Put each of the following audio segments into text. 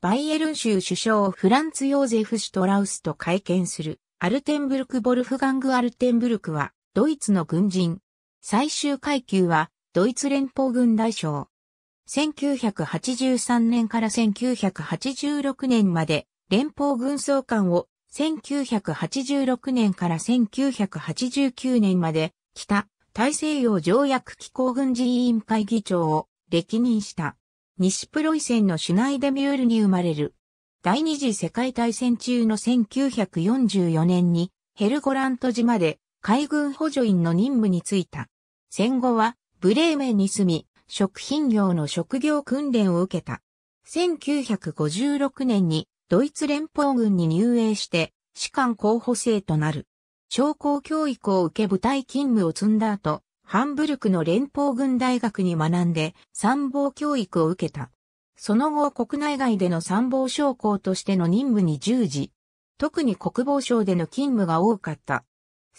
バイエルン州首相フランツ・ヨーゼフ・シュトラウスと会見する、アルテンブルク・ボルフガング・アルテンブルクは、ドイツの軍人。最終階級は、ドイツ連邦軍大将。1983年から1986年まで、連邦軍総監を、1986年から1989年まで、北大西洋条約機構軍事委員会議長を歴任した。西プロイセンのシュナイデミュールに生まれる。第二次世界大戦中の1944年にヘルゴラント島で海軍補助員の任務に就いた。戦後はブレーメンに住み、食品業の職業訓練を受けた。1956年にドイツ連邦軍に入営して士官候補生となる。商工教育を受け部隊勤務を積んだ後、ハンブルクの連邦軍大学に学んで参謀教育を受けた。その後国内外での参謀将校としての任務に従事。特に国防省での勤務が多かった。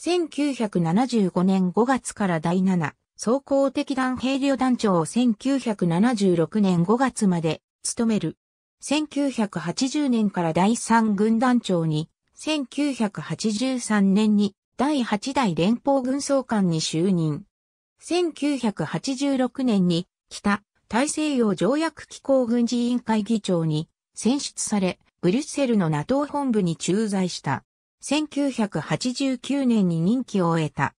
1975年5月から第7、総合的団兵旅団長を1976年5月まで務める。1980年から第3軍団長に、1983年に第8代連邦軍総監に就任。1986年に北大西洋条約機構軍事委員会議長に選出され、ブリュッセルの NATO 本部に駐在した。1989年に任期を終えた。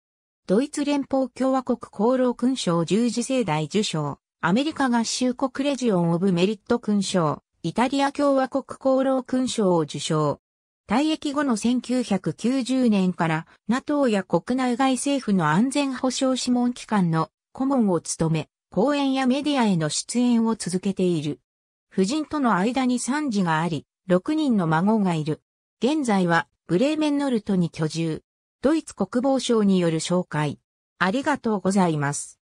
ドイツ連邦共和国功労勲章十字世代受章、アメリカ合衆国レジオン・オブ・メリット勲章、イタリア共和国功労勲章を受章。退役後の1990年から NATO や国内外政府の安全保障諮問機関の顧問を務め、講演やメディアへの出演を続けている。夫人との間に3児があり、6人の孫がいる。現在はブレーメンノルトに居住。ドイツ国防省による紹介。ありがとうございます。